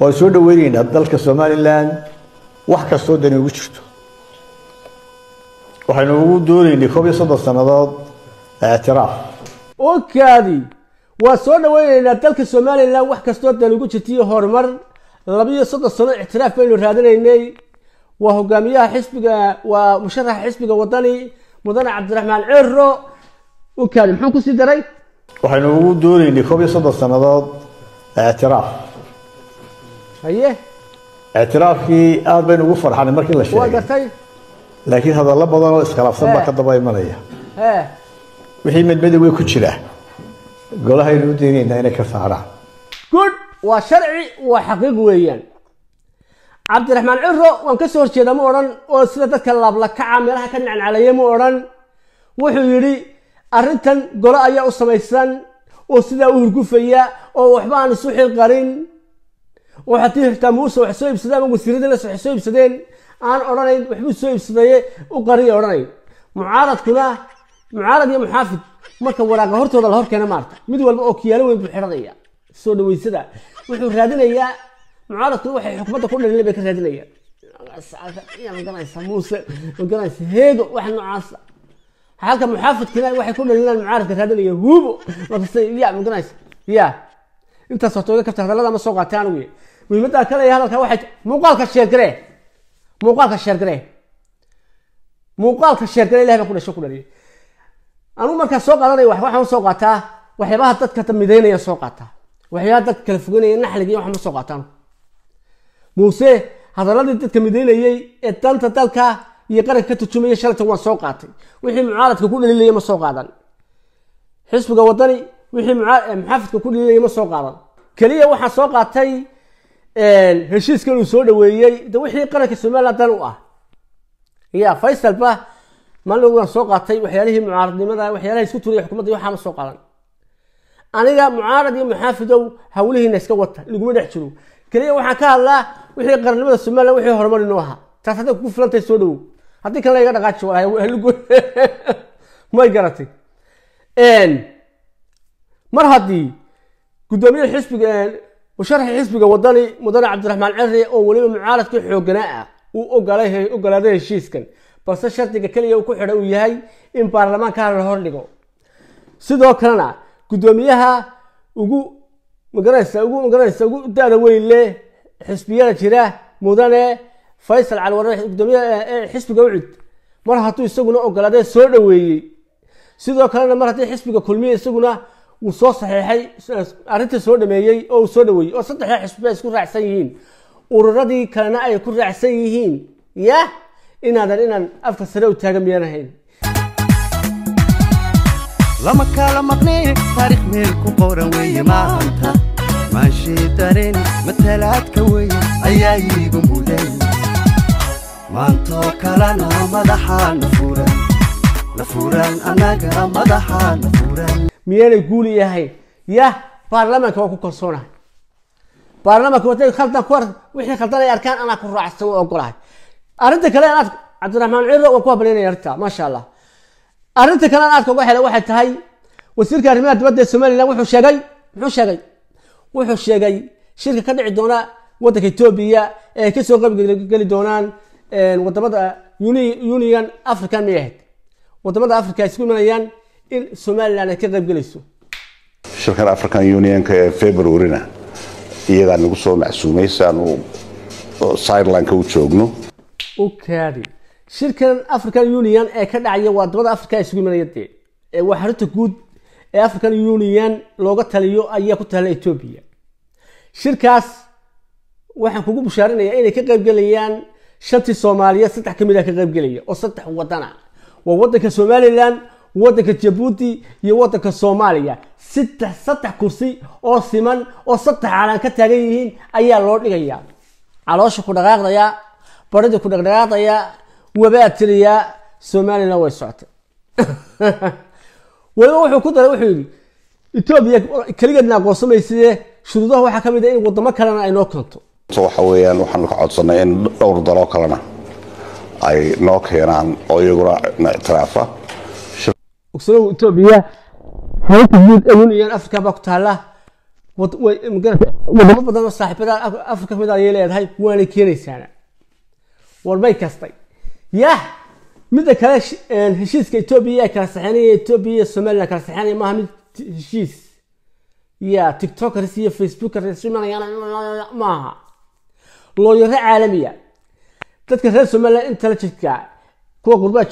waan soo dhaweynaynaa dalka somalilan wax kastoo dani ugu jirto waxaynu ugu doonaynay koob iyo soddon sannadood ictiraaf okaadi waa soo dhaweynaynaa dalka somalilan wax kastoo dani ugu jirta horumar labiiyo soddon sano ictiraaf baynu raadinaynay waa hogaamiyaha xisbiga waa musharaxa xisbiga wadani mudane cabdiraxmaan ciro okaadi muxuu ku sii daray waxaynu ugu doonaynay koob iyo soddon sannadood ictiraaf ictiraafkii aad baynu ugu farxanay markii la sheegay laakiin hadallo badan oo iskalaafsan baa ka daba imanaya wixii madmada wey ku jira golahaynu u daynaynaa inay ka saaraan good waa sharci waa xaqiiq weeyaan cabdiraxmaan curo waan ka soo horjeeda ma odhan oo sida dadka laablakaca meelaha ka nacnacaleeya ma odhan wuxuu yidhi arrintan golo ayaa u samaysan oo sidaa u hurgufaya oo waxba aan isu xilqarin waxaati hirtaa muuse wax soo iibsadaan ama wasiiradanas wax soo iibsadeen aan odhanayn waxbuu soo iibsadaye u qariya odhanayn mucaaradkuna mucaarad iyo muxaafid marka waraaqa hortooda la hor maarta mid walba oo kiyaalo weyn buu xidhanaya soo dhaweysada wuxuu raadinayaa mucaaradkuna waxay xukumadda ku dhalin bay ka raadinaya wax noocaasa halka muxaafidkina waxay ku dhalinaan mucaaradka raadinaya hubo lafisay ya magaranaysa intaas horta ogan karta ma soo qaatay anugu muhiimadda ka leeyahay hadalkan waxay muuqaalka sheergaree muuqaalka sheergaree muuqaalka sheergaree ilahay baan ku dhasho ku dhaliyay anugu markaan soo qaadanaya wax waxaan soo qaataa waxyaabaha dadka midaynaya soo qaataa waxyaabaha dadka kala fogeynaya naxliga wax ma soo qaataan muuse hadaladii dadka midaynayay ee danta dalka iyo qaranka ka turjumaya shalata waan soo qaatay wixii mucaaradka ku dhaliilaya ma soo qaadan xisbiga wadani wixii muxaafidka ku dhiilaya ma soo qaadan keliya waxaa soo qaatay heshiiska inuu soo dhaweeyey de wixii qaranka somalilan dan u ah ya faysalba maalin soo qaatay waxyaalihii mucaaradnimada waxyaalaha isku turaya xukumadda waxaa ma soo qaadan aniga mucaarad iyo muxaafidow hawlihiina iska wata laguma dhex jiro keliya waxaan ka hadlaa wixii qarannimada somalilan wixii horumar inuu ahaa taas hadday kugu filantahay soo dhawow haddii kan iga dhaqaaji may garatay mar haddii guddoomiye xisbiga musharxi xisbiga wadani mudane cabdiraxmaan cere oo weliba mucaaradka xooganaa ah uu ogolaaday heshiiskan balse shardiga keliya ku xidha uu yahay in baarlamaanka la hor dhigo sidoo kalena guddoomiyaha ugu magaranaysa ugu magaranaysa ugu da-da weyn leh xisbiyada jira mudane faysal calware guddoomiyaha xisbiga ucid mar hadduu isaguna ogolaaday soo dhaweeyey sidoo kalena mar haddii xisbiga kulmiya isaguna wuu soo saxeexay arrintii soo dhameeyey oo uu soo dhaweeyey oo saddexda xisbe isku raacsan yihiin ururadii kalena ay ku raacsan yihiin yah inaadan inaan afka sare u taagan miyaan ahayn lama kala maqnee taarikh meel ku qoran weeye maanta maashii dareen matalaadka weye ayaa iigu mudan maantoo kalena madaxaa na furan na furan annaga madaxaa na furan miyaanay guuli yahay yah baarlamaanka waan ku kalsoonahay baarlamaanka waday khaldan ku wixii khaldan ay arkaan anaa ku raacsan waa ogolahay arrinta kale anaad cabdiraxmaan ciro waan ku hablaynaya arrinta maasha allah arrinta kale aan aadka uga helay waxay tahay wasiirka arrimaha dibadda ee somaliland wuxuu sheegay muxuu sheegay wuxuu sheegay shirka ka dhici doona waddanka etoobiya ee ka soo doonaan wadamada union africa miyay ahayd wadamada africa ay isku imanayaan in somalilan ay ka qaybgelayso shirkada african unionka ee februarina iyagaa nagu soo macsuumay si aanu sidelineka u joogno okaadi shirkan african union ee e ka dhacaya waa dabada africa isugu imanaya dee ee e waa xarunta guud ee african union looga taliyo ayaa ku taalla etoobiya shirkaas waxaan kugu bushaarinayaa inay ka qaybgelayaan shantii soomaaliyeed saddex ka mid a ah ka qaybgelaya oo saddex wadana waa waddanka somalilan waddanka jabuuti iyo waddanka soomaaliya saddex saddex kursi oo siman oo saddex caalan ka taagan yihiin ayaa loo dhigayaa caloosha ku dhaqaaqdaya barida ku dhaqdhaqaaqdaya wabaa tiriyaa soomaaliyana way socotay weliba wuxuu ku daray wuxuu yidhi etoobiya keligeedna aqoonsamaysae shuruudaha waxaa ka mid a ah in waddamo kalena ay noo keento waxa weeyaan waxaan ka codsanay in dhowr dalo kalena ay noo keenaan oo iyaguna na ictiraafa ogsoog etoobiya xeebta guud awuniyan africa baa ku taallaa wadamo badanoo saaxiibada africa kamid ayay leedahay waanay keenaysaana warbay kastay yah midda kale heshiiska etoobiya yaa kala saxeenaya etoobiya iyo kala saxeenaya maaha mid heshiis ya tiktokers iyo facebookers maaha looyaro caalamiya dadka reer somalilan inta kuwa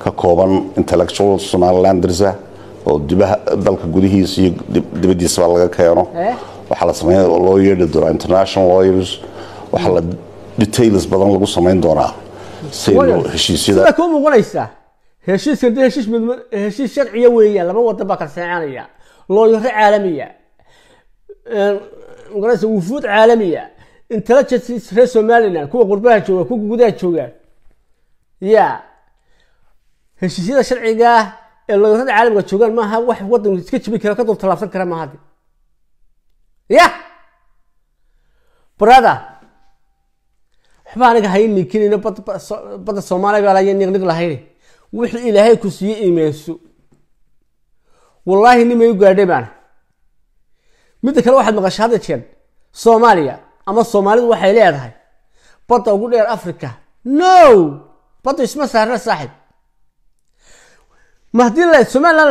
ka kooban intellectual somalilanders ah oo dibaha dalka gudihiisa iyo dibaddiisaba laga keeno eh? waxaa la sameyn loo yeedhi doonaa international lawyers waxaa la details badan lagu samayn doonaa si heshiiska dee heshiis heshiis sharciya weeya laba wadan baa kala looyaro caalamiya eh, muganaysa wufuud caalamiya intelligences reer somalilan kuwa qurbaha jooga kuwa gudaha joogaan ya heshiisyada sharcigaa ee looyarada caalamka joogaan maaha wax wadan iska jibi kara ka dul tallaabsan kara maaha hadde ya brother waxba aniga hayi nikinayno badda soomaaliya baa laya niqniq lahayne wixii ilaahay ku siiye iimeenso wallaahi nimay gaadhay baana midda kale waxaad maqashay soomaaliya ama soomaalidu waxay leedahay badda ugu dheer africa no baddu isma saarna saaxib ma haddii la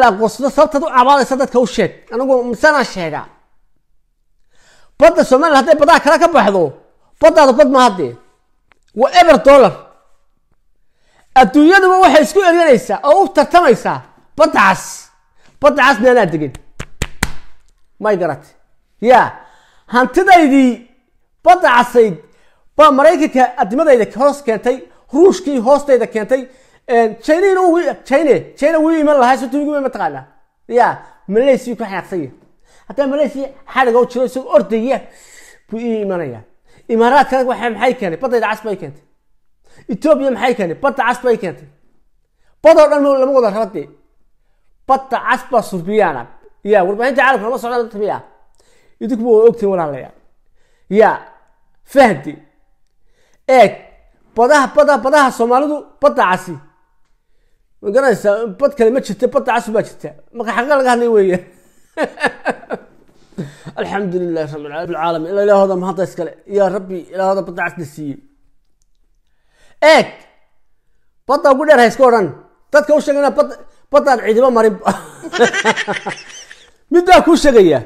aqoonsado sababtaad u cabaadaysa dadka u sheeg anigu misanaa sheegaa badda somalilan hadday badaha kale ka baxdo baddaadu bad ma haddee waa eber dollar adduunyaduba waxay isku eryanaysaa oo u tartamaysaa badda cas naanaa degin may garat ya hantidaydii badda casayd baa maraykanka adimadayda hoos keentay ruushkii hoostayda keentay china wii iman lahaa sotuigima mataqaana ya malaysi ku xanaaqsan yahay haddana xadhiga u jiro isagoo ordaya buu ii imanaya imaaraadka maxay keenay baddayda cas bay keentay etoobiya maxay keenay badda cas bay keentay badoo dhan lama wada rabadee badda cas baa surbiyaana ah. ya warbaahinta caalamka lama socda tabiya idinku waa ogtiin walaalayaa ya fahdi eeg badaha bada badaha soomaalidu badda casi ma garanaysaa bad kale ma jirta badda casu baa jirta marka xaqa laga hadlay weeya alxamdu lilahi rabbilcaalamiin ila ilaahooda mahadda iskale yaa rabbi ilaahooda badda casna siiyey eeg badda ugu dheer ha odhan dadka u sheega bad baddaan ciidimo marin midbaa kuu sheegaya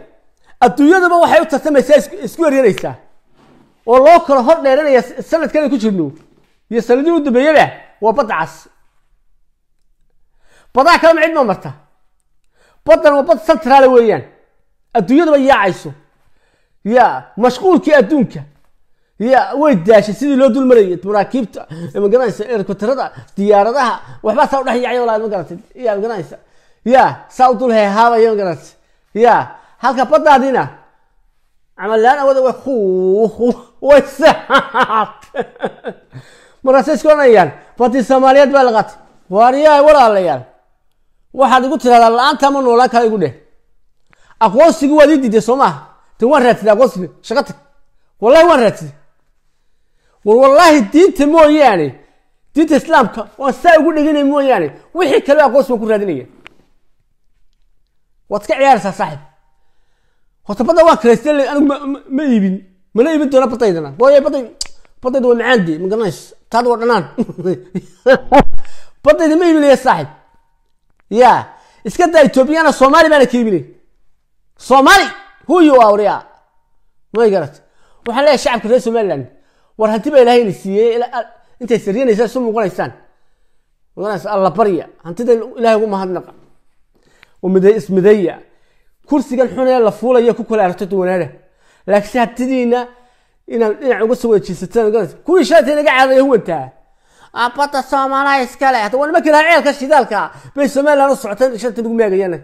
adduunyadaba waxay u tartamaysaa isku eryanaysaa oo loo kala hor dheeranaya sanadkana ku jirno iyo sanadii u dambeeyaba waa badda cas badaha kalema cid ma marta baddan waa bad santraala weeyaan adduunyadaba yaacayso ya mashquulkii adduunka ya way daashay sidii loo dul marayay maraakiibta magaranaysa erkotarada diyaaradaha waxbaa saa udhex yacya walaa ma garatid ya magaranaysa ya saa u dul heehaabaya ma garatid ya halka baddaadina camal la awada way ku way saxaatay markaasay iska odhanayaan badi soomaaliyeed baa la qaatay waaryahay walaalayaal waxaad igu tirahdaa la-aanta ma noolaan kala igu dheh aqoonsigii waad ii diiday soo maaha waan raadsaday aqoonsigii shaqa tag wallahi waan raadsaday war wallaahi diinta mooyaane diinta islaamka waan saa ugu dheganay mooyaane wixii kale aqoonsi waan ku raadinaya waad iska ciyaaraysaa saaxib horta badda waan anigu ma iibin mana iibin doona bataydana waay batay batayda waa macaandii ma garanays taada waa dhanaan batayda ma iibinaya saaxib ya iska daa etoobiyana soomaali baana ka iibinay soomaali huyo awriya may garat waxaan leeyahay shacabka reer somaliland war hanti baa ilahay siiyey intay saryanaysaa isu muqanaysaan muqanaysa alla barya hantida ilahay ugu mahadnaqa oo ismideeya kursigan xun ee la fuulaya ku kala aragtadu wanaada laakiin hatidiina inaan dhinac uga soo wejiisatan kuwii shaanta inaga caaday huwantaa abada soomaalaha iskale hada waa nimankii ceelka shidaalka bay somalilan u socoteen shanta nagu meegayana